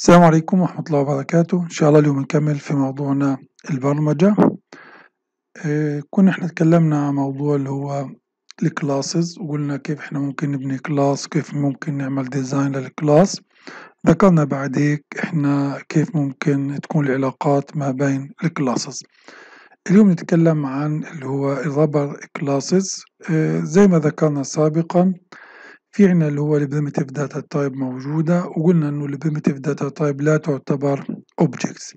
السلام عليكم ورحمة الله وبركاته إن شاء الله اليوم نكمل في موضوعنا البرمجة آه، كنا احنا تكلمنا عن موضوع اللي هو الكلاسز وقلنا كيف احنا ممكن نبني كلاس كيف ممكن نعمل ديزاين للكلاس ذكرنا بعد هيك احنا كيف ممكن تكون العلاقات ما بين الكلاسز اليوم نتكلم عن اللي هو الرابر آه، كلاسز زي ما ذكرنا سابقا في عنا اللي هو البريمتيف داتا تايب موجودة وقلنا انه البريمتيف داتا تايب لا تعتبر اوبجكتس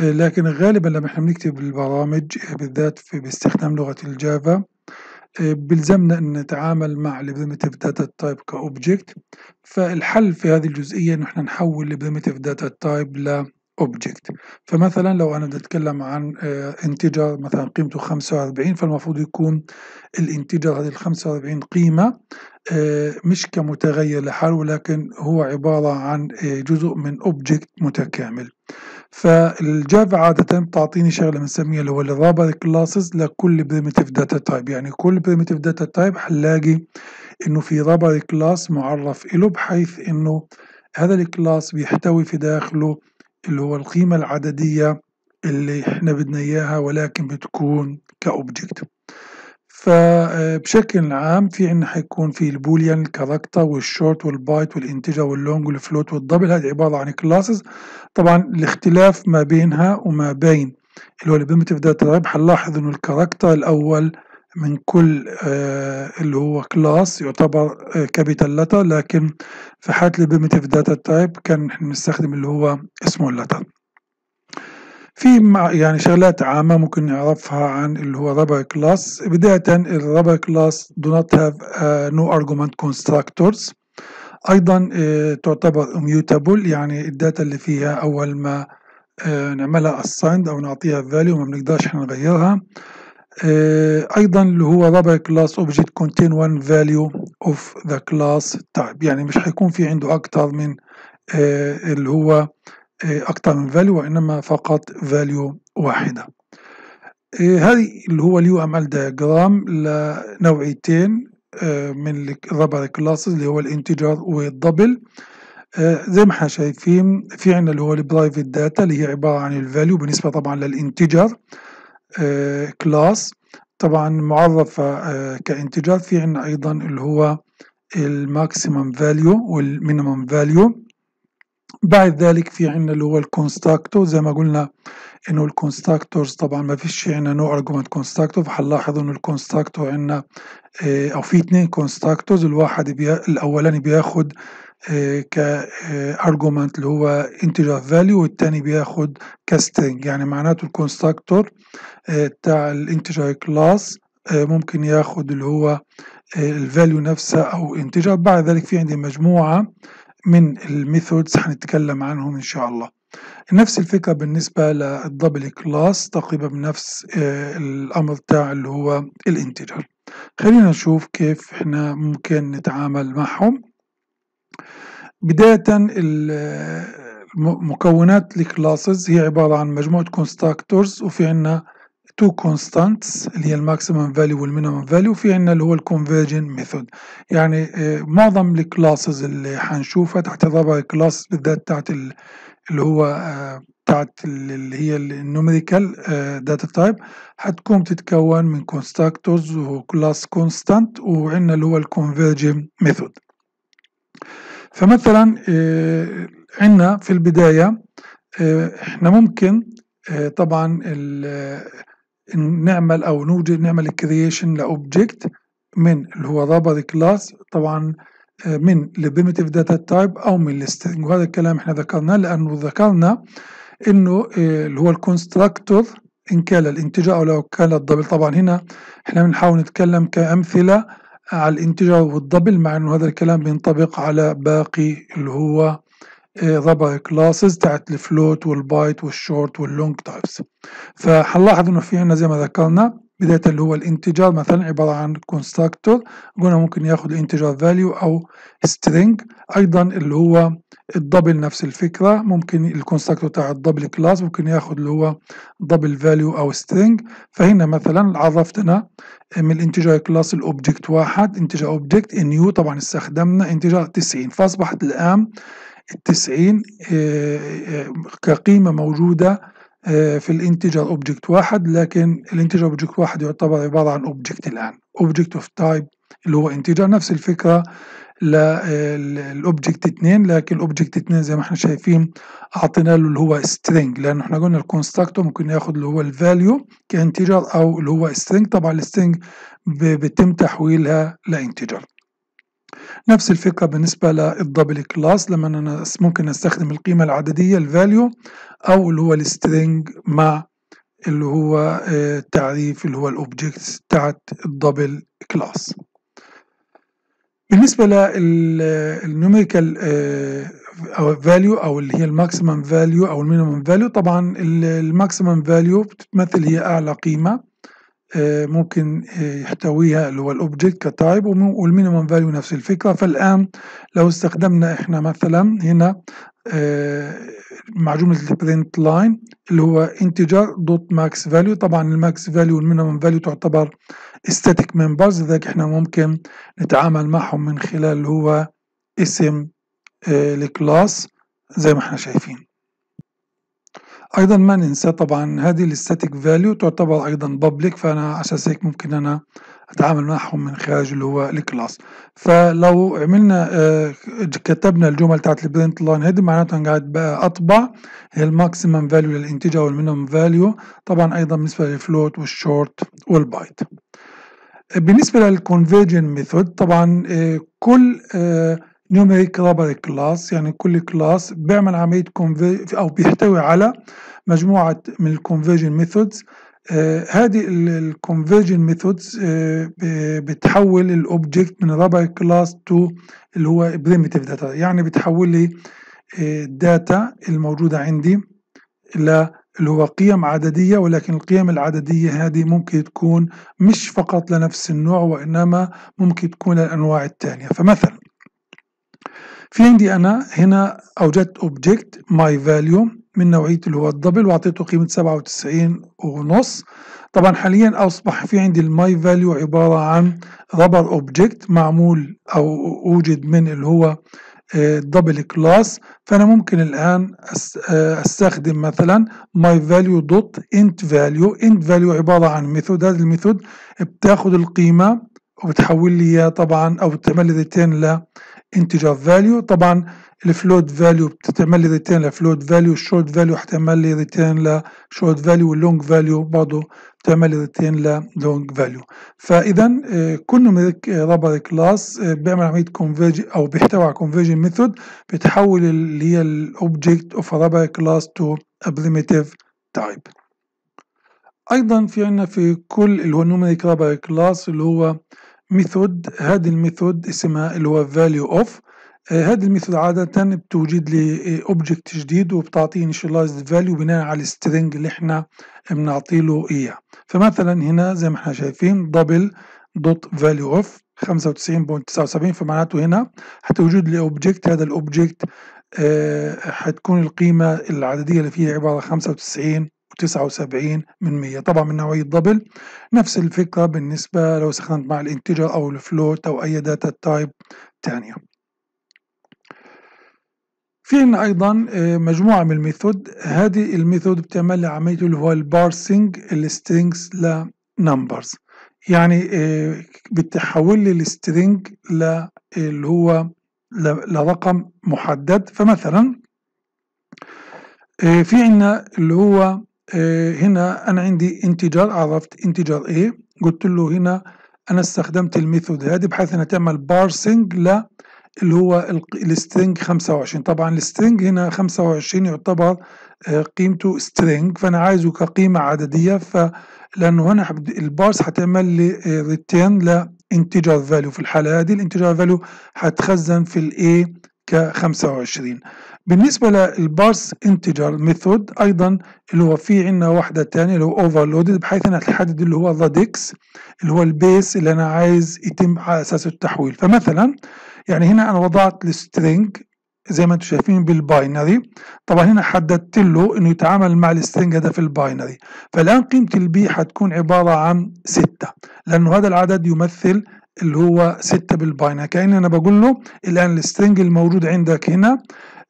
آه، لكن غالبا لما احنا بنكتب البرامج آه، بالذات في باستخدام لغة الجافا آه، بلزمنا ان نتعامل مع البريمتيف داتا تايب كاوبجكت فالحل في هذه الجزئية ان احنا نحول البريمتيف داتا تايب اوبجكت فمثلا لو انا بدي اتكلم عن انتجر آه، مثلا قيمته 45 فالمفروض يكون الانتجر هذه ال 45 قيمه آه، مش كمتغير لحاله ولكن هو عباره عن آه، جزء من اوبجكت متكامل فالجافا عادة بتعطيني شغلة بنسميها اللي هو الرابر كلاسز لكل بريمتيف داتا تايب يعني كل بريمتيف داتا تايب هنلاقي انه في رابر كلاس معرف له بحيث انه هذا الكلاس بيحتوي في داخله اللي هو القيمة العددية اللي احنا بدنا اياها ولكن بتكون كأوبجكت فبشكل آه، عام في عندنا حيكون في البوليان الكاركتر والشورت والبايت والانتجر واللونج والفلوت والدبل هذه عبارة عن كلاسز طبعا الاختلاف ما بينها وما بين اللي هو البريمتيف داتا ربح نلاحظ انه الكاركتر الاول من كل آه، اللي هو كلاس يعتبر كابيتال آه، لتر لكن في حالة البريميتيف داتا تايب كان نستخدم اللي هو اسمه اللتر في يعني شغلات عامة ممكن نعرفها عن اللي هو رابر كلاس بداية الرابر كلاس do not have آه، no argument constructors أيضا تعتبر immutable يعني الداتا اللي فيها أول ما نعملها assigned أو نعطيها value ما بنقدرش نغيرها آه، ايضا اللي هو رابع كلاس اوبجكت كونتين وان فاليو اوف ذا كلاس تايب يعني مش حيكون في عنده اكتر من آه، اللي هو آه، اكتر من فاليو وانما فقط فاليو واحده هذه اللي هو اليو ام ال دياجرام لنوعيتين من الرابع كلاس اللي هو الانتجر والدبل زي ما احنا شايفين في عندنا اللي هو البرايفت داتا اللي هي عباره عن الفاليو بالنسبه طبعا للانتجر آه، كلاس طبعا معرفة آه، كانتجار في عنا أيضا اللي هو الماكسيمم فاليو والمينيمم فاليو بعد ذلك في عنا اللي هو الكونستاكتو زي ما قلنا انه الكونستاكتورز طبعا ما فيش عنا نوع ارجومنت كونستاكتو فحنلاحظ انه الكونستاكتو عنا آه، او في اتنين كونستاكتورز الواحد بي... الاولاني بياخد آه، كارجومنت آه، اللي هو انتجر فاليو والتاني بياخد كاستنج يعني معناته الكونستراكتور آه، بتاع الانتجر كلاس ممكن ياخد اللي هو الفاليو نفسها او انتجر بعد ذلك في عندي مجموعه من الميثودز هنتكلم عنهم ان شاء الله نفس الفكره بالنسبه للدبل كلاس تقريبا بنفس الامر بتاع اللي هو الانتجر خلينا نشوف كيف احنا ممكن نتعامل معهم بداية مكونات الكلاسز هي عبارة عن مجموعة كونستراكتورز وفي عنا تو كونستانتس اللي هي الماكسيمم فاليو والمينيمم فاليو وفي عنا اللي هو الكونفيرجن ميثود يعني آه، معظم الكلاسز اللي حنشوفها تحت الرابع كلاس بالذات تحت اللي هو بتاعت آه، اللي هي النوميريكال داتا تايب حتكون بتتكون من كونستراكتورز وكلاس كونستانت وعندنا اللي هو الكونفيرجن ميثود فمثلا آه، عندنا في البداية آه، احنا ممكن آه، طبعا نعمل او نوجد نعمل كرييشن لاوبجكت من اللي هو رابر كلاس طبعا من البريمتيف داتا تايب او من السترنج وهذا الكلام احنا ذكرناه لانه ذكرنا انه اللي هو الكونستراكتور ان كان الانتجر او لو كان الضبط طبعا هنا احنا بنحاول نتكلم كامثله على الانتجار والضبل مع انه هذا الكلام بينطبق على باقي اللي هو ضبع إيه، كلاسز تاعت الفلوت والبايت والشورت واللونج تايبس فحنلاحظ انه في عندنا زي ما ذكرنا بداية اللي هو الانتجر مثلا عبارة عن constructor قلنا ممكن ياخد الانتجر فاليو أو سترينج أيضا اللي هو الدبل نفس الفكرة ممكن الconstructor تاع الدبل كلاس ممكن ياخد اللي هو دبل فاليو أو سترينج فهنا مثلا عرفتنا من الانتجر كلاس الأوبجكت واحد انتجر أوبجكت النيو طبعا استخدمنا انتجر 90 فأصبحت الآن التسعين آه، آه، كقيمة موجودة آه، في الانتجر اوبجكت واحد لكن الانتجر اوبجكت واحد يعتبر عبارة عن اوبجكت الآن اوبجكت اوف تايب اللي هو انتجر نفس الفكرة للاوبجكت 2 لكن الاوبجكت 2 زي ما احنا شايفين اعطينا له اللي هو سترينج لان احنا قلنا الكونستراكتور ممكن ياخذ اللي هو الفاليو كانتجر او اللي هو سترينج طبعا السترينج بيتم تحويلها لانتجر نفس الفكرة بالنسبة للدبل كلاس لما أنا ممكن أستخدم القيمة العددية الفاليو أو اللي هو السترينج مع اللي هو التعريف آه، اللي هو الأوبجكتس بتاعت الدبل كلاس بالنسبة للنوميريكال آه، او فاليو او اللي هي الماكسيمم فاليو او المينيمم فاليو طبعا الماكسيمم فاليو بتتمثل هي اعلى قيمه آه، ممكن آه، يحتويها اللي هو الاوبجكت كتايب والمينيمم فاليو نفس الفكره فالان لو استخدمنا احنا مثلا هنا مع البرنت لاين اللي هو انتجر دوت ماكس فاليو طبعا الماكس فاليو والمينيمم فاليو تعتبر ستاتيك ممبرز لذلك احنا ممكن نتعامل معهم من خلال اللي هو اسم آه، الكلاس زي ما احنا شايفين ايضا ما ننسى طبعا هذه الستاتيك فاليو تعتبر ايضا بابليك فانا على اساس هيك ممكن انا اتعامل معهم من خارج اللي هو الكلاس فلو عملنا آه، كتبنا الجمل تاعت البرنت لاين هذه معناته انا قاعد بقى اطبع هي الماكسيمم فاليو للانتيجر والمينيمم فاليو طبعا ايضا بالنسبه للفلوت والشورت والبايت بالنسبه للكونفيرجن ميثود طبعا آه، كل آه، numeric library class يعني كل كلاس بيعمل عملية conversion أو بيحتوي على مجموعة من الكونفيرجن methods آه، هذه الكونفيرجن ميثودز آه، بتحول الاوبجكت من رابع كلاس تو اللي هو بريمتيف داتا يعني بتحول لي الداتا آه، الموجوده عندي الى اللي هو قيم عدديه ولكن القيم العدديه هذه ممكن تكون مش فقط لنفس النوع وانما ممكن تكون للانواع التانية فمثلا في عندي انا هنا اوجدت اوبجكت ماي فاليو من نوعيه اللي هو الدبل واعطيته قيمه 97 ونص طبعا حاليا اصبح في عندي الماي فاليو عباره عن رابر اوبجكت معمول او اوجد من اللي هو دبل آه، كلاس فانا ممكن الان آه، استخدم مثلا ماي فاليو دوت انت فاليو انت فاليو عباره عن ميثود هذا الميثود بتاخذ القيمه وبتحول لي طبعا او بتعمل لي ريتيرن integer value فاليو طبعا الفلوت فاليو بتتعمل لي ريتيرن لفلوت فاليو الشورت فاليو هتعمل لي ريتيرن لشورت فاليو واللونج فاليو برضه بتعمل لي ريتيرن للونج فاليو فاذا آه، كل نوميريك رابر كلاس بيعمل عمليه كونفرج او بيحتوي على كونفرجن ميثود بتحول اللي هي الاوبجكت اوف رابر كلاس تو بريميتيف تايب ايضا في عندنا في كل اللي هو نوميريك رابر كلاس اللي هو ميثود هذه الميثود اسمها اللي هو value of آه، هذه الميثود عادة بتوجد لي اوبجكت جديد وبتعطيه initialized value بناء على السترنج اللي احنا بنعطي له اياه فمثلا هنا زي ما احنا شايفين دبل دوت فاليو اوف 95.79 فمعناته هنا حتوجد لي اوبجكت هذا الاوبجكت آه، حتكون القيمة العددية اللي فيها عبارة عن 95 79 من 100 طبعا من نوعية دبل نفس الفكرة بالنسبة لو استخدمت مع الانتجر أو الفلوت أو أي داتا تايب تانية في عنا ايضا آه، مجموعه من الميثود هذه الميثود بتعمل لي عمليه اللي هو البارسينج السترينجز لنمبرز يعني آه، بتحول لي السترينج اللي هو لرقم محدد فمثلا آه، في عنا اللي هو آه، هنا انا عندي انتجار عرفت انتجار A قلت له هنا انا استخدمت الميثود هذه بحيث انها تعمل بارسنج ل اللي هو السترينج 25 طبعا السترينج هنا 25 يعتبر آه، قيمته سترينج فانا عايزه كقيمه عدديه ف لانه هنا البارس هتعمل لي ريتيرن لانتجر فاليو في الحاله هذه الانتجر فاليو هتخزن في A ك 25 بالنسبة للبارس انتجر ميثود ايضا اللي هو في عندنا واحدة تانية اللي هو overloaded بحيث أنها تحدد اللي هو the ديكس اللي هو البيس اللي انا عايز يتم على اساسه التحويل فمثلا يعني هنا انا وضعت السترينج زي ما انتم شايفين بالباينري طبعا هنا حددت له انه يتعامل مع السترنج ده في الباينري فالان قيمه البي حتكون عباره عن 6 لانه هذا العدد يمثل اللي هو 6 بالباينري كأن انا بقول له الان السترنج الموجود عندك هنا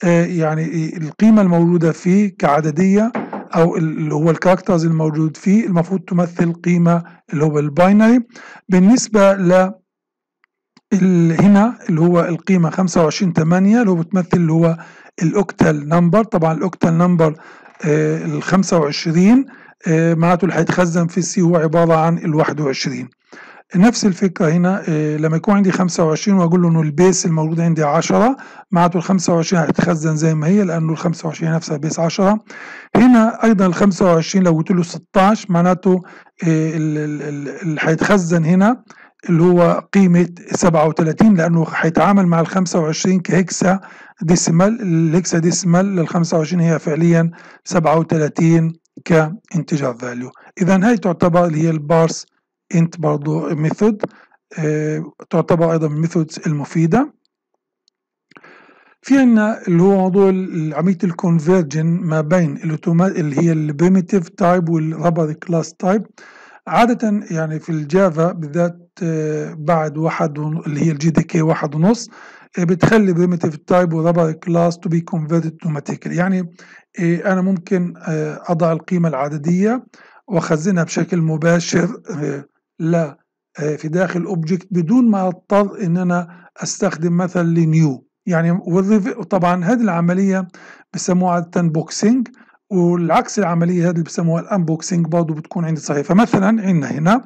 آه، يعني القيمة الموجودة فيه كعددية او اللي هو الكاركترز الموجود فيه المفروض تمثل قيمه اللي هو الباينري بالنسبه ل هنا اللي هو القيمه 25 8 اللي هو بتمثل اللي هو الاوكتال نمبر طبعا الاوكتال نمبر آه، ال 25 آه، معناته اللي هيتخزن في السي هو عباره عن ال 21 نفس الفكرة هنا آه، لما يكون عندي 25 وأقول له إنه البيس الموجود عندي 10 معناته ال 25 هتتخزن زي ما هي لأنه ال 25 نفسها بيس 10 هنا أيضا ال 25 لو قلت له 16 معناته آه، اللي هيتخزن هنا اللي هو قيمة 37 لأنه هيتعامل مع ال 25 كهكسا ديسمال الهكسا ديسمال لل 25 هي فعليا 37 كانتجار فاليو إذا هاي تعتبر اللي هي البارس انت برضو ميثود آه، تعتبر ايضا من الميثودز المفيده في عنا اللي هو موضوع عمليه الكونفيرجن ما بين الاوتومات اللي هي البريمتيف تايب والرابر كلاس تايب عادة يعني في الجافا بالذات آه، بعد واحد اللي هي الجي دي كي واحد ونص آه، بتخلي بريمتيف تايب ورابر كلاس تو بي كونفرتد اوتوماتيكلي يعني انا ممكن اضع القيمة العددية واخزنها بشكل مباشر لا آه، في داخل اوبجكت بدون ما اضطر ان انا استخدم مثلا لنيو يعني طبعا هذه العمليه بسموها التنبوكسينج والعكس العمليه هذه اللي بسموها الانبوكسنج برضه بتكون عندي صحيح فمثلا عندنا هنا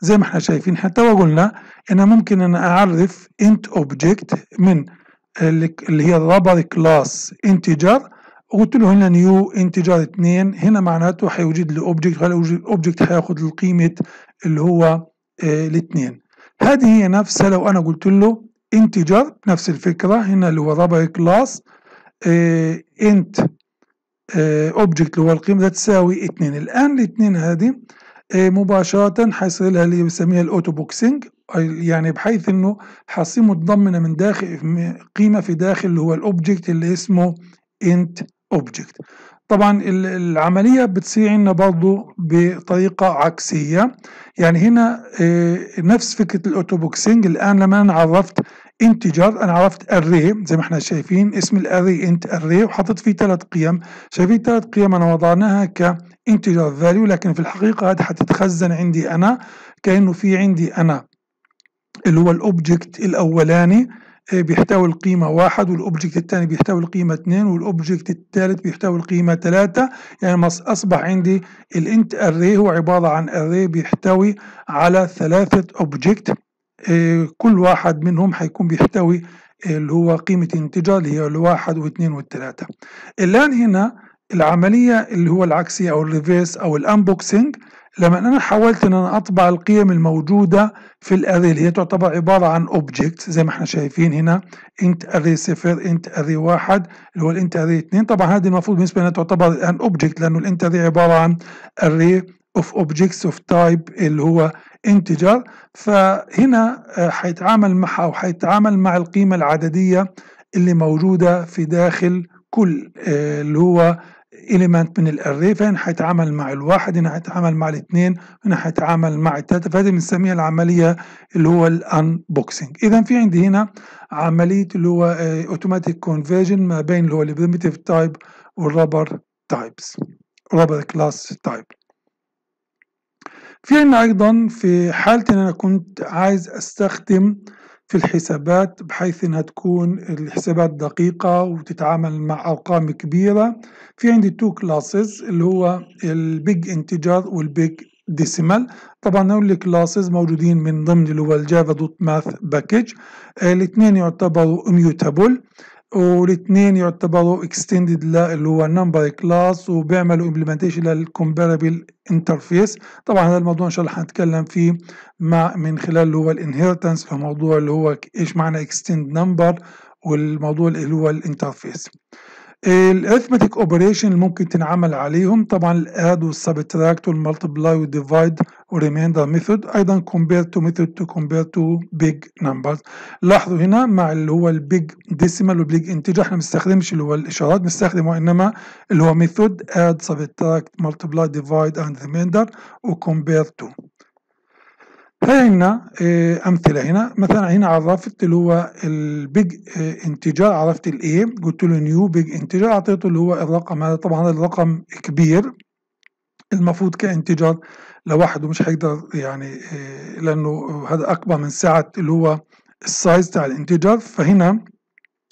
زي ما احنا شايفين حتى وقلنا انا ممكن انا اعرف انت اوبجكت من اللي هي الرابر كلاس انتجر قلت له هنا نيو انتجر 2 هنا معناته هيوجد لي اوبجكت الاوبجكت هياخد القيمه اللي هو آه، الاثنين هذه هي نفسها لو انا قلت له انتجر نفس الفكره هنا اللي هو رابر كلاس انت اوبجكت اللي هو القيمه تساوي 2 الان الاثنين هذه آه، مباشره هيصير لها اللي بنسميها الاوتو بوكسنج يعني بحيث انه هصير متضمنه من داخل قيمه في داخل اللي هو الاوبجكت اللي اسمه انت اوبجكت طبعا العملية بتصير عندنا برضو بطريقة عكسية يعني هنا آه، نفس فكرة الاوتوبوكسينج الآن لما أنا عرفت انتجر أنا عرفت array زي ما احنا شايفين اسم الأري انت array وحطيت فيه ثلاث قيم شايفين ثلاث قيم أنا وضعناها كانتجر فاليو لكن في الحقيقة هذه حتتخزن عندي أنا كأنه في عندي أنا اللي هو الأوبجكت الأولاني بيحتوي القيمة واحد والأوبجكت الثاني بيحتوي القيمة اثنين والأوبجكت الثالث بيحتوي القيمة ثلاثة يعني أصبح عندي الانت أري هو عبارة عن أري بيحتوي على ثلاثة أوبجكت آه، كل واحد منهم حيكون بيحتوي اللي هو قيمة انتجار اللي هي الواحد واثنين والثلاثة الآن هنا العملية اللي هو العكسية أو الريفيرس أو الأنبوكسنج لما انا حاولت ان انا اطبع القيم الموجوده في الاري اللي هي تعتبر عباره عن اوبجكت زي ما احنا شايفين هنا انت اري صفر انت اري واحد اللي هو الانت اري اثنين طبعا هذه المفروض بالنسبه لنا تعتبر الان اوبجكت لانه الانت اري عباره عن اري اوف اوبجكتس اوف تايب اللي هو انتجر فهنا آه، حيتعامل معها او حيتعامل مع القيمه العدديه اللي موجوده في داخل كل آه، اللي هو إليمنت من الأري فهنا هيتعامل مع الواحد هنا هيتعامل مع الاثنين هنا هيتعامل مع التلاتة فهذه بنسميها العملية اللي هو الأنبوكسينج إذا في عندي هنا عملية اللي هو أوتوماتيك آه، كونفيرجن ما بين اللي هو البريمتيف تايب والرابر تايبس رابر كلاس تايب في عندنا أيضا في حالة إن أنا كنت عايز أستخدم آه في الحسابات بحيث انها تكون الحسابات دقيقة وتتعامل مع ارقام كبيرة في عندي تو كلاسز اللي هو البيج انتجر والبيج ديسيمال طبعا هول الكلاسز موجودين من ضمن اللي هو الجافا دوت ماث باكج الاثنين يعتبروا اميوتابل والاثنين يعتبروا اكستندد اللي هو نمبر كلاس وبيعملوا امبلمنتيشن للكومباربل انترفيس طبعا هذا الموضوع ان شاء الله هنتكلم فيه مع من خلال اللي هو الانهيرتنس في موضوع اللي هو ايش معنى اكستند نمبر والموضوع اللي هو الانترفيس الاريثمتيك اوبريشن اللي ممكن تنعمل عليهم طبعا الاد والسبتراكت والمالتبلاي والديفايد والريميندر ميثود ايضا كومبير تو ميثود تو كومبير تو بيج نمبرز لاحظوا هنا مع اللي هو البيج ديسيمال والبيج انتجر احنا ما بنستخدمش اللي هو الاشارات بنستخدم وانما اللي هو ميثود اد سبتراكت مالتبلاي ديفايد اند ريميندر وكومبير تو هاي عنا آه، امثله هنا مثلا هنا عرفت اللي هو البيج انتجار آه، عرفت الايه قلت له نيو بيج انتجار اعطيته اللي هو الرقم هذا طبعا هذا الرقم كبير المفروض كانتجار لوحده مش هيقدر يعني آه، لانه هذا اكبر من سعه اللي هو السايز تاع الانتجار فهنا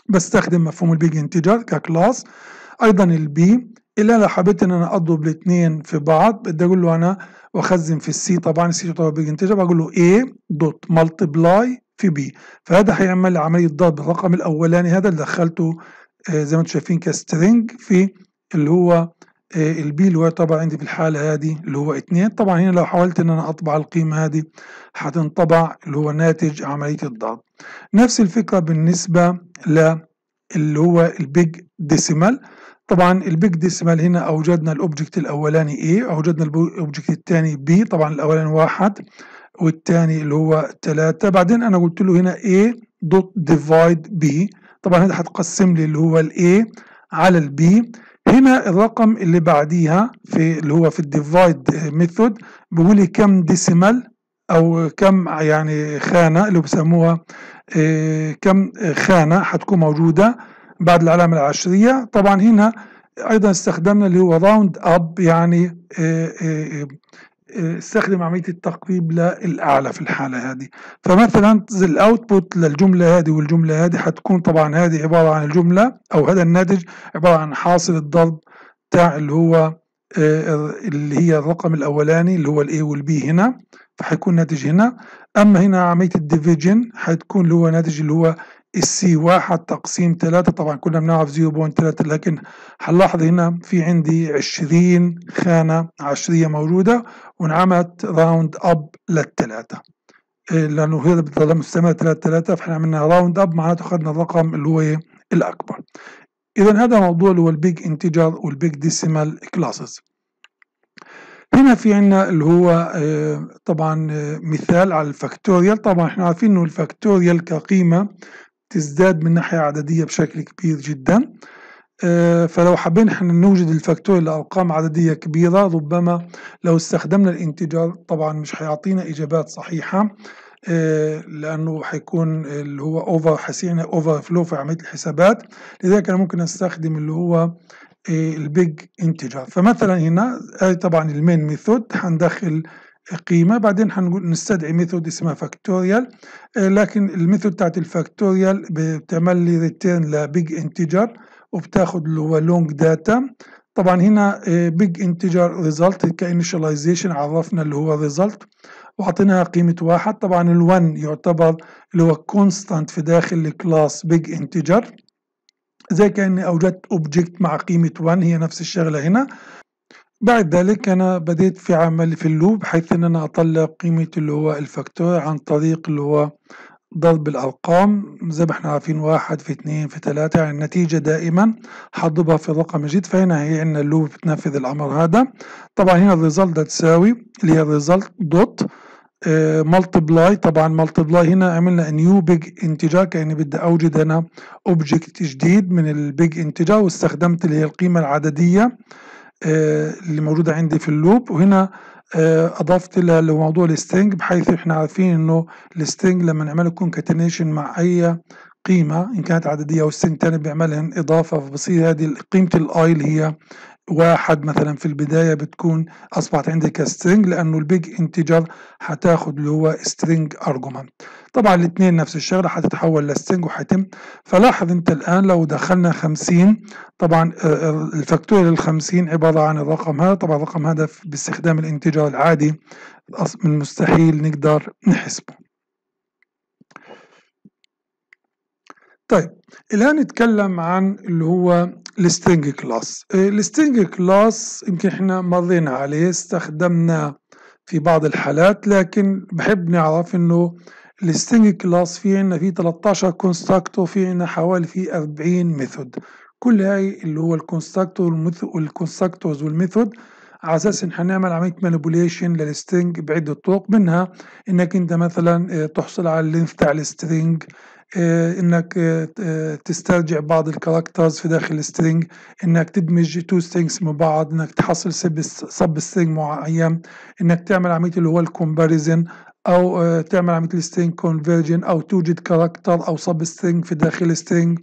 بستخدم مفهوم البيج انتجار ككلاس ايضا البي الا لو حبيت ان انا اضرب الاثنين في بعض بدي اقول له انا واخزن في السي طبعا السي تعتبر بيج انتجر بقول له A دوت ملتبلاي في B فهذا هيعمل عمليه ضرب الرقم الاولاني هذا اللي دخلته آه، زي ما انتم شايفين كسترينج في اللي هو آه، البي اللي هو يعتبر عندي في الحالة هذه اللي هو اثنين طبعا هنا لو حاولت ان انا اطبع القيمة هذه هتنطبع اللي هو ناتج عملية الضرب نفس الفكرة بالنسبة ل اللي هو البيج ديسيمال طبعا البيج ديسمال هنا اوجدنا الاوبجكت الاولاني A اوجدنا الاوبجكت الثاني B طبعا الاولاني واحد والثاني اللي هو ثلاثة بعدين انا قلت له هنا A دوت ديفايد B طبعا هذا هتقسم لي اللي هو ال A على ال B هنا الرقم اللي بعديها في اللي هو في الديفايد ميثود بيقول لي كم ديسمال او كم يعني خانه اللي بيسموها آه، كم خانه هتكون موجوده بعد العلامة العشرية طبعا هنا أيضا استخدمنا اللي هو راوند أب يعني آه، آه، آه، استخدم عملية التقريب للأعلى في الحالة هذه فمثلا الأوتبوت للجملة هذه والجملة هذه هتكون طبعا هذه عبارة عن الجملة أو هذا الناتج عبارة عن حاصل الضرب بتاع اللي هو اللي هي الرقم الأولاني اللي هو الـ A والـ B هنا فحيكون ناتج هنا أما هنا عملية الديفيجن حتكون اللي هو ناتج اللي هو السي واحد تقسيم ثلاثة طبعا كنا بنعرف 0.3 لكن هنلاحظ هنا في عندي 20 خانة عشرية موجودة وانعملت راوند اب للثلاثة إيه، لأنه هي بتظل مستمرة ثلاثة ثلاثة فاحنا عملنا راوند اب معناته اخذنا الرقم اللي هو إيه؟ الأكبر إذا هذا موضوع اللي هو البيج انتجر والبيج ديسيمال كلاسز هنا في عندنا اللي هو إيه، طبعا مثال على الفاكتوريال طبعا احنا عارفين انه الفاكتوريال كقيمه تزداد من ناحية عددية بشكل كبير جدا آه، فلو حبينا احنا نوجد الفاكتور لأرقام عددية كبيرة ربما لو استخدمنا الانتجار طبعا مش هيعطينا إجابات صحيحة آه، لانه حيكون اللي هو اوفر حسينا اوفر فلو في عمليه الحسابات لذلك انا ممكن استخدم اللي هو آه، البيج انتجر فمثلا هنا طبعا المين ميثود هندخل قيمة بعدين حنقول نستدعي ميثود اسمها فاكتوريال آه، لكن الميثود بتاعت الفاكتوريال بتعمل لي ريتيرن لبيج انتجر وبتاخد اللي هو لونج داتا طبعا هنا بيج انتجر ريزلت كانيشاليزيشن عرفنا اللي هو ريزلت وعطيناها قيمة واحد طبعا ال1 يعتبر اللي هو كونستانت في داخل الكلاس بيج انتجر زي كأني أوجدت أوبجكت مع قيمة 1 هي نفس الشغلة هنا بعد ذلك أنا بديت في عمل في اللوب حيث إن أنا أطلع قيمة اللي هو الفاكتور عن طريق اللي هو ضرب الأرقام زي ما احنا عارفين واحد في اتنين في تلاتة يعني النتيجة دائما حضبها في الرقم جديد فهنا هي إن اللوب بتنفذ الأمر هذا طبعا هنا الريزلت ده تساوي اللي هي الريزلت دوت ملتبلاي آه، طبعا ملتبلاي هنا عملنا نيو بيج انتجر كأني بدي أوجد أنا أوبجكت جديد من البيج انتجر واستخدمت اللي هي القيمة العددية آه، اللي موجودة عندي في اللوب وهنا آه، اضفت لها لموضوع الستنج بحيث احنا عارفين انه الستنج لما نعمل كونكاتينيشن مع اي قيمة إن كانت عددية أو ستنج تاني بيعملها إضافة فبصير هذه قيمة الأي اللي هي واحد مثلا في البداية بتكون أصبحت عندك كسترينج لأنه البيج انتجر هتاخد اللي هو سترينج أرجومنت طبعا الاثنين نفس الشغلة هتتحول لسترينج وحتم فلاحظ أنت الآن لو دخلنا 50 طبعا آه، آه، الفاكتوريال الخمسين 50 عبارة عن الرقم هذا طبعا الرقم هذا باستخدام الانتجر العادي من المستحيل نقدر نحسبه طيب الآن نتكلم عن اللي هو السترينج كلاس السترينج كلاس يمكن احنا مرينا عليه استخدمنا في بعض الحالات لكن بحب نعرف انه السترينج كلاس في عنا فيه 13 كونستراكتور في عنا حوالي فيه 40 ميثود كل هاي اللي هو الكونستراكتور والكونستراكتورز والميثود على اساس ان هنعمل عمليه مانيبوليشن للسترنج بعده طرق منها انك انت مثلا آه، تحصل على اللينث بتاع السترنج آه، انك آه، آه، تسترجع بعض الكاركترز في داخل السترينج انك تدمج تو سترينجز مع بعض انك تحصل سب سترينج معين انك تعمل عمليه اللي هو الكومباريزن او تعمل عمليه السترينج كونفرجن او توجد كاركتر او سب سترينج في داخل السترينج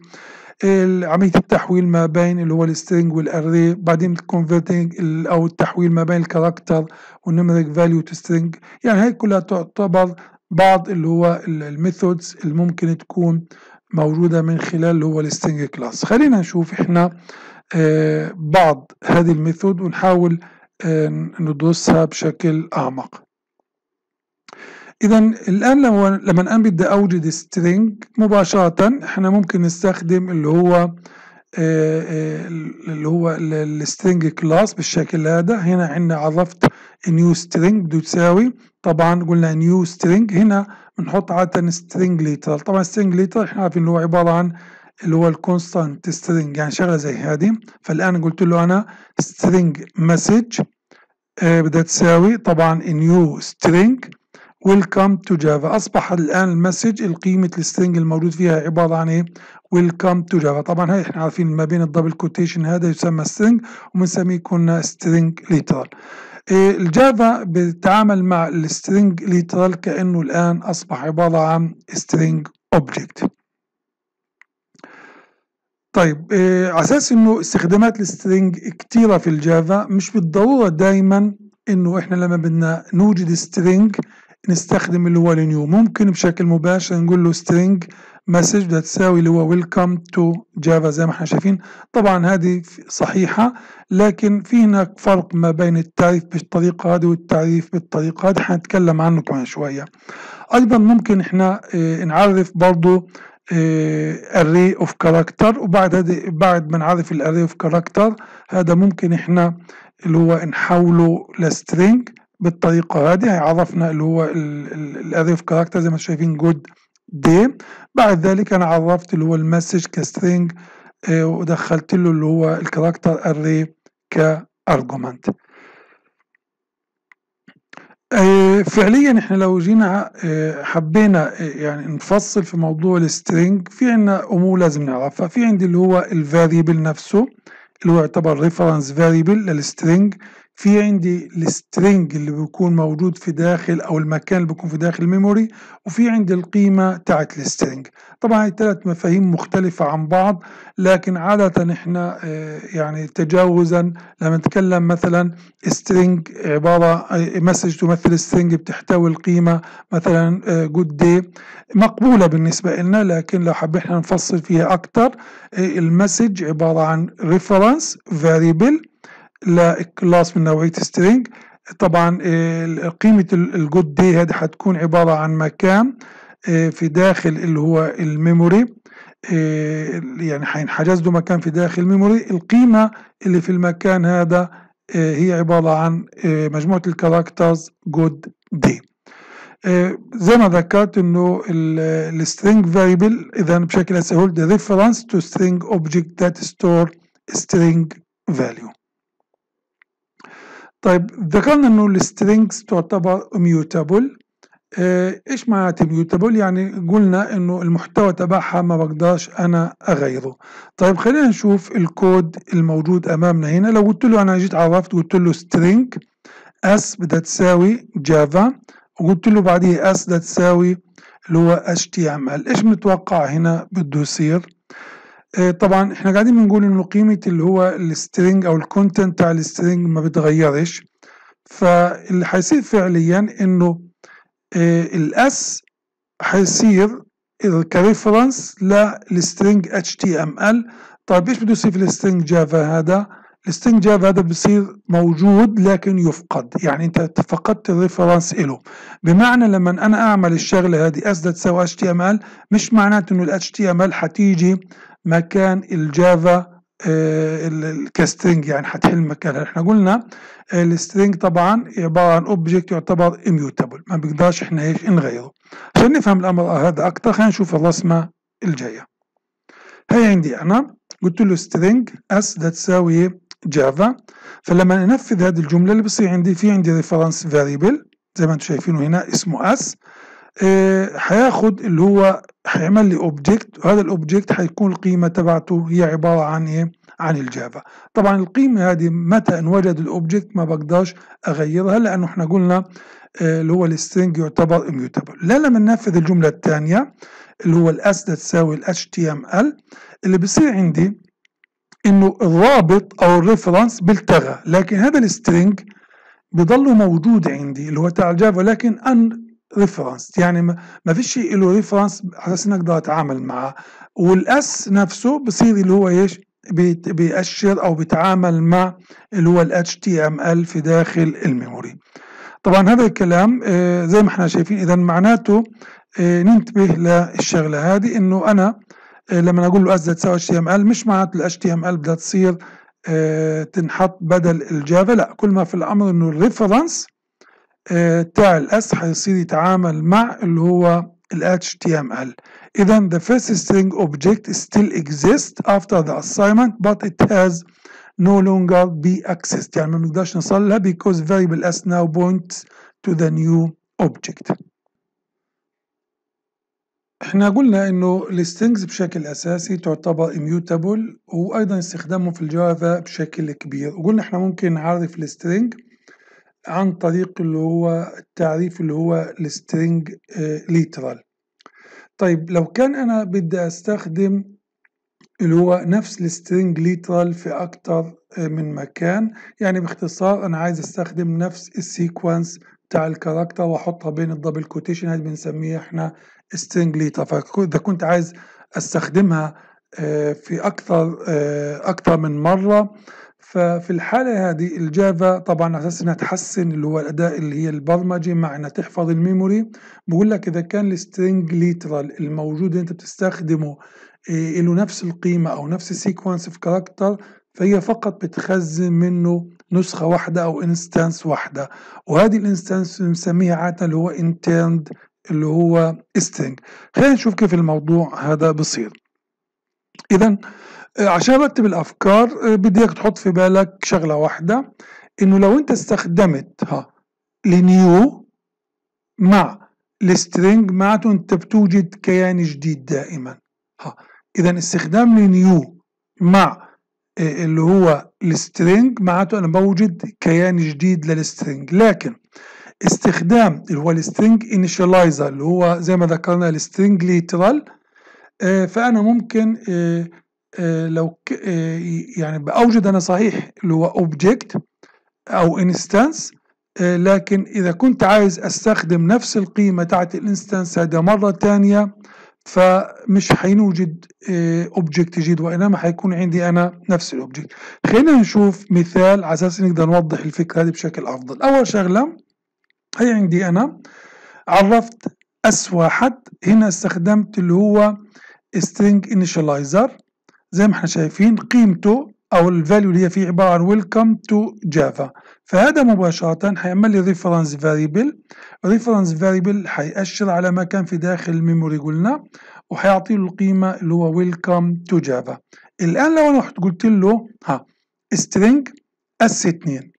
عمليه التحويل ما بين اللي هو السترينج والاري بعدين الكونفرتنج او التحويل ما بين الكاركتر والنمريك فاليو تو سترينج يعني هي كلها تعتبر بعض اللي هو الميثودز اللي ممكن تكون موجودة من خلال اللي هو الستنج كلاس خلينا نشوف احنا آه، بعض هذه الميثود ونحاول آه ندرسها بشكل أعمق إذا الآن لما الآن بدي أوجد سترينج مباشرة احنا ممكن نستخدم اللي هو آه، آه، اللي هو السترنج كلاس بالشكل هذا هنا عندنا عرفت نيو سترنج بده تساوي طبعا قلنا نيو سترنج هنا بنحط عادة سترنج ليتر طبعا سترنج ليتر احنا عارفين اللي هو عبارة عن اللي هو الكونستانت سترنج يعني شغلة زي هذه فالآن قلت له أنا سترنج مسج آه، بدها تساوي طبعا نيو سترنج ويلكم تو جافا اصبح الان المسج القيمه السترنج الموجود فيها عباره عن ايه ويلكم تو جافا طبعا هاي احنا عارفين ما بين الدبل كوتيشن هذا يسمى سترينج وبنسميه كنا سترينج ليترال الجافا بتعامل مع السترينج ليترال كانه الان اصبح عباره عن سترينج اوبجكت طيب إيه على اساس انه استخدامات السترينج كتيره في الجافا مش بالضروره دايما انه احنا لما بدنا نوجد سترينج نستخدم اللي هو النيو ممكن بشكل مباشر نقول له سترينج مسج بدها تساوي اللي هو ويلكم تو جافا زي ما احنا شايفين طبعا هذه صحيحة لكن في هناك فرق ما بين التعريف بالطريقة هذه والتعريف بالطريقة هذه حنتكلم عنه كمان شوية أيضا ممكن احنا اه نعرف برضو الري اوف كاركتر وبعد هذه بعد ما نعرف الاري اوف كاركتر هذا ممكن احنا اللي هو نحوله لسترينج بالطريقه هذه يعني عرفنا اللي هو الاري اوف كاركتر زي ما شايفين جود دي بعد ذلك انا عرفت اللي هو المسج كسترينج آه، ودخلت له اللي هو الكاركتر اري كارجومنت آه، فعليا احنا لو جينا آه، حبينا يعني نفصل في موضوع السترينج في عندنا امور لازم نعرفها في عندي اللي هو الفاريبل نفسه اللي هو يعتبر ريفرنس فاريبل للسترينج في عندي السترنج اللي بيكون موجود في داخل او المكان اللي بيكون في داخل الميموري وفي عندي القيمه تاعت السترنج طبعا الثلاث مفاهيم مختلفه عن بعض لكن عاده احنا آه، يعني تجاوزا لما نتكلم مثلا سترنج عباره مسج آه، تمثل سترنج بتحتوي القيمه مثلا جود آه، دي مقبوله بالنسبه لنا لكن لو حبينا نفصل فيها اكثر المسج عباره عن ريفرنس فاريبل لكلاس من نوعية string طبعا قيمة الجود دي هذه هتكون عبارة عن مكان آه، في داخل اللي هو الميموري آه، يعني حينحجز له مكان في داخل الميموري القيمة اللي في المكان هذا آه، هي عبارة عن مجموعة الكاركترز جود دي زي ما ذكرت انه السترينج فاريبل اذا بشكل اسهل the reference to string object that ستور string value طيب ذكرنا انه السترينجز تعتبر اميوتابل آه، ايش معناته اميوتابل يعني قلنا انه المحتوى تبعها ما بقدرش انا اغيره طيب خلينا نشوف الكود الموجود امامنا هنا لو قلت له انا جيت عرفت قلت له string اس بدها تساوي جافا وقلت له بعديه اس بدها تساوي اللي هو اتش تي ام ايش متوقع هنا بده يصير آه، طبعا احنا قاعدين بنقول انه قيمه اللي هو السترينج او الكونتنت على السترينج ما بتغيرش فاللي حيصير فعليا انه آه، الاس حيصير كريفرنس للسترينج اتش تي ام ال طيب ايش بده يصير في السترينج جافا هذا؟ السترينج جافا هذا بصير موجود لكن يفقد يعني انت فقدت الريفرنس له بمعنى لما انا اعمل الشغله هذه اس تساوي اتش تي ام ال مش معناته انه الاتش تي ام ال حتيجي مكان الجافا آه، الكاستنج يعني هتحل مكانها احنا قلنا آه، السترينج طبعا عباره عن اوبجكت يعتبر اميوتابل ما بنقدرش احنا ايش نغيره عشان نفهم الامر آه، هذا اكثر خلينا نشوف الرسمه الجايه هي عندي انا قلت له سترينج اس ده تساوي جافا فلما ننفذ هذه الجمله اللي بصير عندي في عندي ريفرنس فاريبل زي ما انتم شايفينه هنا اسمه اس هياخد اللي هو هيعمل لي اوبجكت وهذا الاوبجكت هيكون القيمه تبعته هي عباره عن ايه عن الجافا طبعا القيمه هذه متى ان وجد الاوبجكت ما بقدرش اغيرها لانه احنا قلنا آه، اللي هو السترنج يعتبر اميوتابل لا لما ننفذ الجمله الثانيه اللي هو الاس ده تساوي الاتش تي ام ال اللي بصير عندي انه الرابط او الريفرنس بالتغى لكن هذا السترنج بضله موجود عندي اللي هو تاع الجافا لكن ان ريفرنس يعني ما فيش شيء له ريفرنس على اساس انك تقدر تتعامل معاه والاس نفسه بصير اللي هو ايش بيأشر او بيتعامل مع اللي هو الاتش تي ام ال في داخل الميموري طبعا هذا الكلام آه، زي ما احنا شايفين اذا معناته آه، ننتبه للشغله هذه انه انا آه، لما اقول له اس تساوي اتش تي ام ال مش معناته الاتش تي ام ال بدها تصير تنحط بدل الجافا لا كل ما في الامر انه الريفرنس تاع الاس هيصير يتعامل مع اللي هو ال HTML إذا the first string object still exists after the assignment but it has no longer be accessed يعني ما بنقدرش نصلها because variable s now points to the new object احنا قلنا انه strings بشكل اساسي تعتبر immutable وايضا استخدامهم في الجافا بشكل كبير وقلنا احنا ممكن نعرف string عن طريق اللي هو التعريف اللي هو السترينج ليترال آه، طيب لو كان انا بدي استخدم اللي هو نفس السترينج ليترال في اكتر آه، من مكان يعني باختصار انا عايز استخدم نفس السيكونس بتاع الكاركتر واحطها بين الدبل كوتيشن هذه بنسميها احنا سترينج ليترال فاذا كنت عايز استخدمها آه، في اكثر اكثر من مره ففي الحالة هذه الجافا طبعا على اساس انها تحسن اللي هو الاداء اللي هي البرمجي مع انها تحفظ الميموري بقول لك اذا كان السترينج ليترال الموجود اللي انت بتستخدمه إيه له نفس القيمة او نفس السيكونس في كاركتر فهي فقط بتخزن منه نسخة واحدة او انستانس واحدة وهذه الانستانس بنسميها عادة اللي هو انترند اللي هو string خلينا نشوف كيف الموضوع هذا بصير اذا عشان ارتب الافكار آه، بدي اياك تحط في بالك شغله واحده انه لو انت استخدمتها لنيو مع السترينج معناته انت بتوجد كيان جديد دائما ها اذا استخدام لنيو مع آه، اللي هو السترينج معناته انا بوجد كيان جديد للسترينج لكن استخدام اللي هو السترينج انيشاليزر اللي هو زي ما ذكرنا السترينج ليترال آه، فانا ممكن آه، لو ك... آه، يعني بأوجد أنا صحيح اللي هو أوبجكت أو إنستانس آه، لكن إذا كنت عايز أستخدم نفس القيمة تاعت الإنستانس هذا مرة تانية فمش حينوجد أوبجكت جديد وإنما حيكون عندي أنا نفس الأوبجكت خلينا نشوف مثال على أساس نقدر نوضح الفكرة هذه بشكل أفضل أول شغلة هي عندي أنا عرفت أس حد هنا استخدمت اللي هو string initializer زي ما احنا شايفين قيمته او الفاليو اللي هي فيه عباره عن ويلكم تو جافا فهذا مباشره هيعمل لي ريفرنس فاريبل ريفرنس فاريبل هيأشر على مكان في داخل الميموري قلنا وهيعطي له القيمه اللي هو ويلكم تو جافا الان لو انا رحت قلت له ها string اس 2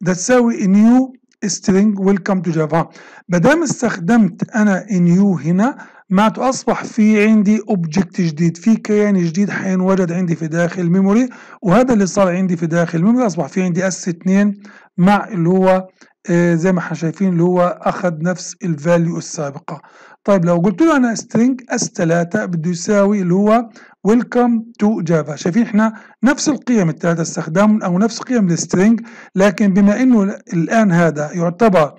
ده تساوي نيو string ويلكم تو جافا ما دام استخدمت انا نيو هنا معناته أصبح في عندي أوبجكت جديد في كيان جديد حينوجد عندي في داخل ميموري وهذا اللي صار عندي في داخل ميموري أصبح في عندي اس 2 مع اللي هو آه زي ما احنا شايفين اللي هو أخذ نفس الفاليو السابقة طيب لو قلت له أنا string اس 3 بده يساوي اللي هو ويلكم تو جافا شايفين احنا نفس القيم الثلاثة استخدام أو نفس قيم السترينج لكن بما أنه الآن هذا يعتبر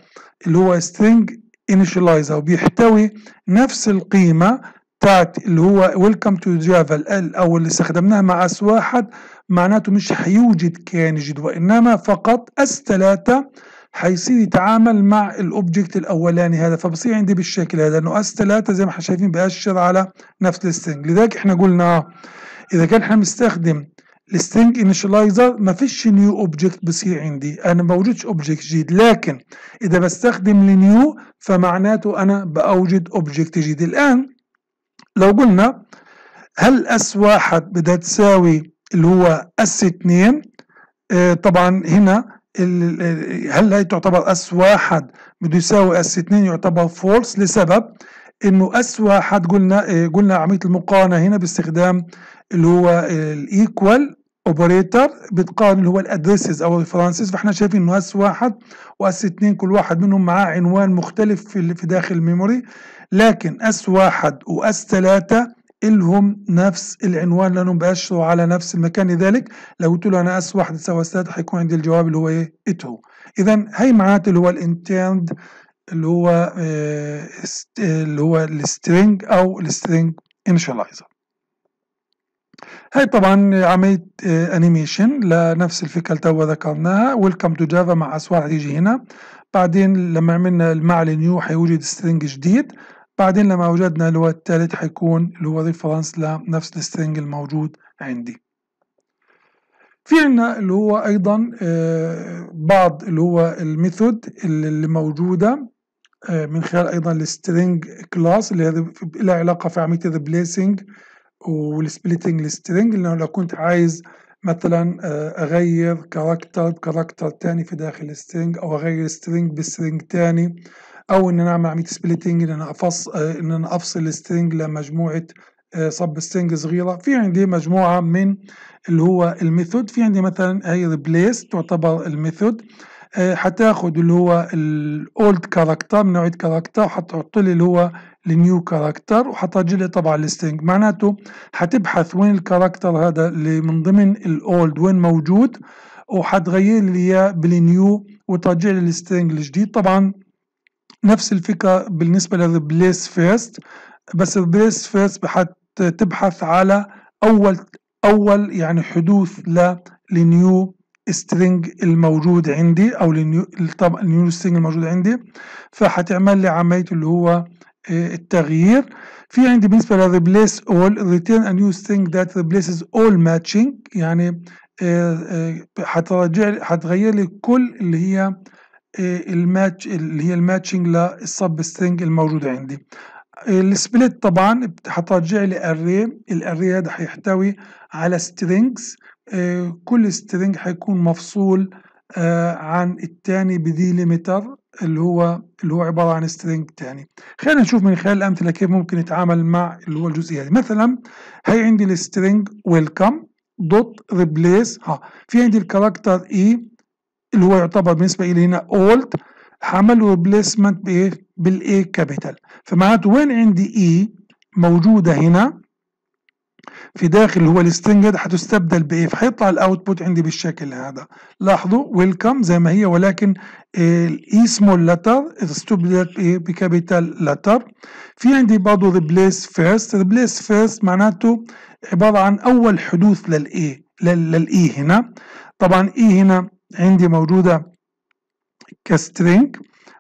اللي هو string او وبيحتوي نفس القيمة بتاعت اللي هو ويلكم تو جافا ال او اللي استخدمناها مع اس واحد معناته مش هيوجد كيان جديد وانما فقط اس ثلاثة هيصير يتعامل مع الاوبجكت الاولاني هذا فبصير عندي بالشكل هذا انه اس ثلاثه زي ما احنا شايفين بيأشر على نفس الستنج لذلك احنا قلنا اذا كان احنا بنستخدم السترينج انيشلايزر ما فيش نيو اوبجكت بيصير عندي انا ما بوجدش اوبجكت جديد لكن اذا بستخدم لنيو فمعناته انا باوجد اوبجكت جديد الان لو قلنا هل اس واحد بدها تساوي اللي هو اس اثنين آه طبعا هنا هل هي تعتبر اس واحد بده يساوي اس اثنين يعتبر فولس لسبب انه اس واحد قلنا آه قلنا عمليه المقارنه هنا باستخدام اللي هو الايكوال اوبريتور بتقارن اللي هو الادريسز او الفرانسيس فاحنا شايفين انه اس واحد واس اثنين كل واحد منهم معاه عنوان مختلف في في داخل الميموري لكن اس واحد واس ثلاثة الهم نفس العنوان لانهم بيأشروا على نفس المكان لذلك لو قلت له انا اس واحد تساوي اس ثلاثة هيكون عندي الجواب اللي هو ايه؟ اتو اذا هي معناته اللي هو الانترند اللي هو آه، اللي هو السترينج او السترينج انشالايزر هاي طبعا عملية انيميشن لنفس الفكرة اللي ذكرناها ويلكم تو جافا مع اسوار هتيجي هنا بعدين لما عملنا مع نيو هيوجد سترينج جديد بعدين لما وجدنا اللي هو الثالث هيكون اللي هو ريفرنس لنفس السترينج الموجود عندي في عنا اللي هو ايضا آه، بعض اللي هو الميثود اللي موجودة آه، من خلال ايضا السترينج كلاس اللي لها علاقة في عملية الريبليسنج والسبليتنج السترنج لانه لو كنت عايز مثلا آه، اغير كاركتر بكاركتر تاني في داخل السترينج او اغير سترنج بسترنج تاني او ان انا اعمل عمليه سبليتنج آه، ان انا افصل ان انا افصل السترينج لمجموعه سب آه، سترنج صغيره في عندي مجموعه من اللي هو الميثود في عندي مثلا هي ريبليس تعتبر الميثود هتاخد اللي هو الاولد كاركتر من نوعيه كاركتر حتحط لي اللي هو النيو كاركتر وحترجي لي طبعا السترينج معناته حتبحث وين الكاركتر هذا اللي من ضمن الاولد وين موجود وحتغير لي اياه بالنيو وترجع لي السترينج الجديد طبعا نفس الفكره بالنسبه للريبليس فيرست بس الريبليس فيرست تبحث على اول اول يعني حدوث للنيو سترينج الموجود عندي او النيو سترينج الموجود عندي فحتعمل لي عمليه اللي هو التغيير في عندي بالنسبة ل replace all return a new string that replaces all matching يعني هترجع آه، آه، هتغير لي كل اللي هي آه، الماتش اللي هي الماتشنج للسب سترينج الموجودة عندي السبليت طبعا هترجع لي اري الاري هذا هيحتوي على سترينجز كل سترينج هيكون مفصول عن الثاني بديليمتر اللي هو اللي هو عباره عن سترينج تاني خلينا نشوف من خلال الامثله كيف ممكن يتعامل مع اللي هو الجزئيه هذه مثلا هي عندي السترينج ويلكم دوت ريبليس ها في عندي الكاركتر اي e اللي هو يعتبر بالنسبه لي هنا اولد له ريبليسمنت بايه بالاي كابيتال فمعناته وين عندي اي e موجوده هنا في داخل اللي هو الستنجر هتستبدل بايه فهيطلع الاوتبوت عندي بالشكل هذا لاحظوا ويلكم زي ما هي ولكن الاي سمول لتر استبدلت بكابيتال لتر في عندي برضه ريبليس فيرست ريبليس فيرست معناته عباره عن اول حدوث للاي للاي هنا طبعا اي هنا عندي موجوده كسترينج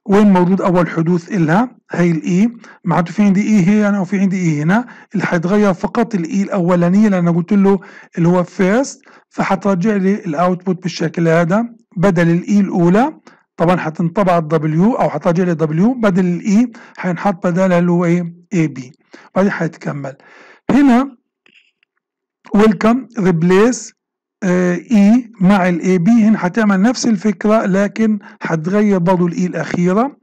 وين موجود اول حدوث الها هي الاي e؟ معناته في عندي اي e هي هنا يعني وفي عندي اي e هنا اللي حيتغير فقط الاي الاولانيه لان قلت له اللي هو فيرست فحترجع لي الاوتبوت بالشكل هذا بدل الاي الاولى طبعا حتنطبع الدبليو او حترجع لي دبليو بدل الاي حينحط بدلها اللي هو ايه اي بي وبعدين حيتكمل هنا ويلكم ريبليس آه، اي مع الاي بي هن حتعمل نفس الفكره لكن حتغير برضه الاي e الاخيره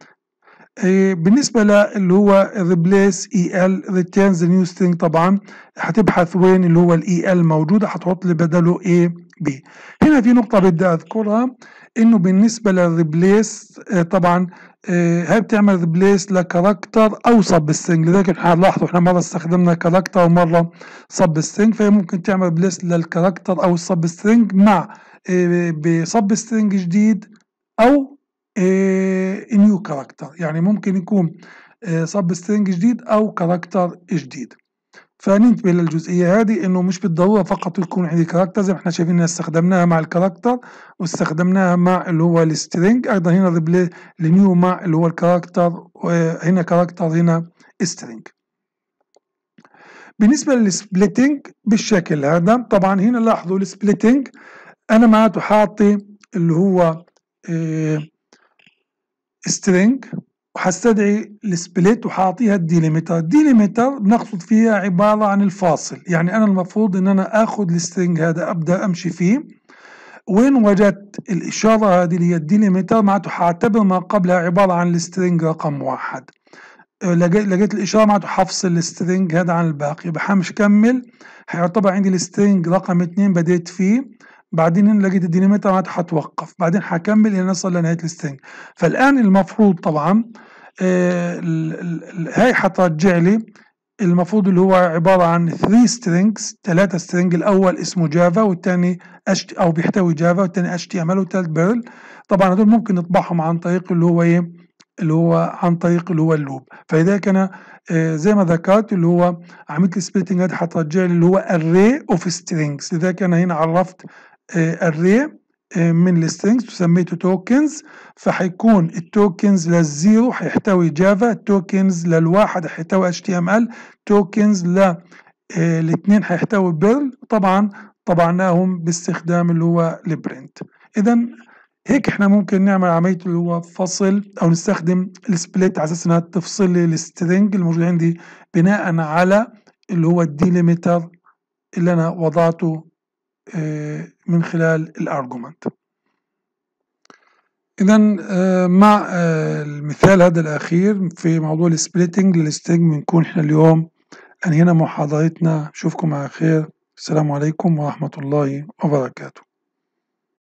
آه، بالنسبة للي هو ريبليس اي ال ريتيرنز نيو سترينج طبعا هتبحث وين اللي هو ال e موجودة هتحط لي اي بي هنا في نقطة بدي أذكرها انه بالنسبه للريبليس آه، طبعا هي آه، بتعمل ريبليس لكاركتر او سب سترينج لذلك احنا هنلاحظوا احنا مره استخدمنا كاركتر ومره سب سترينج فهي ممكن تعمل ريبليس للكاركتر او السب سترينج مع بسب آه، سترينج جديد او نيو كاركتر يعني ممكن يكون سب سترينج جديد او كاركتر جديد فننتبه للجزئية هذه انه مش بالضرورة فقط يكون عندي كاركتر زي ما احنا شايفين اننا استخدمناها مع الكاركتر واستخدمناها مع اللي هو السترينج ايضا هنا ريبلي لنيو مع اللي هو الكاركتر هنا كاركتر هنا سترينج بالنسبة للسبليتنج بالشكل هذا طبعا هنا لاحظوا السبليتنج انا معناته حاطي اللي هو سترينج آه، وحستدعي السبليت وحاعطيها الديليميتر الديليميتر بنقصد فيها عبارة عن الفاصل يعني أنا المفروض إن أنا آخد السترنج هذا أبدأ أمشي فيه وين وجدت الإشارة هذه اللي هي الديليميتر معناته حاعتبر ما قبلها عبارة عن السترنج رقم واحد آه، لقيت الإشارة معناته حفصل السترنج هذا عن الباقي بحمش كمل حيعتبر عندي السترنج رقم اتنين بديت فيه بعدين لقيت الديناميتر معناتها حتوقف بعدين حكمل لين نصل لنهايه السترنج فالان المفروض طبعا آه، هاي حترجع لي المفروض اللي هو عبارة عن 3 strings 3 string الأول اسمه جافا والتاني أشت أو بيحتوي جافا والتاني اتش تي ام ال والتالت بيرل طبعا هدول ممكن نطبعهم عن طريق اللي هو إيه اللي هو عن طريق اللي هو اللوب فلذلك أنا زي ما ذكرت اللي هو عملت سبليتنج هذا حترجع لي اللي هو array of strings لذلك أنا هنا عرفت اري آه، آه، من السترينجز وسميته توكنز فحيكون التوكنز للزيرو هيحتوي جافا توكنز للواحد هيحتوي اتش تي ام ال توكنز للاثنين هيحتوي بيرل طبعا طبعناهم باستخدام اللي هو البرنت اذا هيك احنا ممكن نعمل عمليه اللي هو فصل او نستخدم السبليت على اساس انها تفصل لي السترينج الموجود عندي بناء على اللي هو الديليميتر اللي انا وضعته آه، من خلال الارجومنت اذا آه، مع آه، المثال هذا الاخير في موضوع السبليتنج للستنج بنكون احنا اليوم انهينا محاضرتنا اشوفكم على خير السلام عليكم ورحمه الله وبركاته